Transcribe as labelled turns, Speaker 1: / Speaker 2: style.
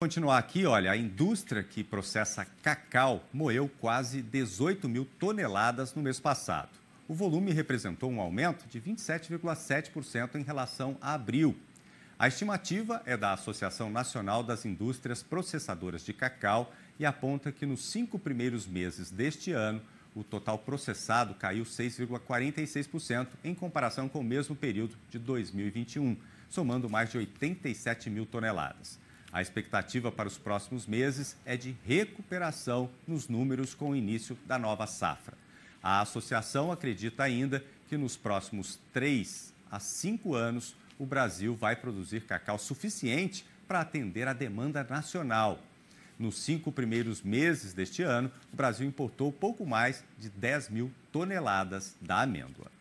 Speaker 1: Continuar aqui, olha, a indústria que processa cacau moeu quase 18 mil toneladas no mês passado. O volume representou um aumento de 27,7% em relação a abril. A estimativa é da Associação Nacional das Indústrias Processadoras de Cacau e aponta que nos cinco primeiros meses deste ano, o total processado caiu 6,46% em comparação com o mesmo período de 2021, somando mais de 87 mil toneladas. A expectativa para os próximos meses é de recuperação nos números com o início da nova safra. A associação acredita ainda que nos próximos três a cinco anos o Brasil vai produzir cacau suficiente para atender a demanda nacional. Nos cinco primeiros meses deste ano, o Brasil importou pouco mais de 10 mil toneladas da amêndoa.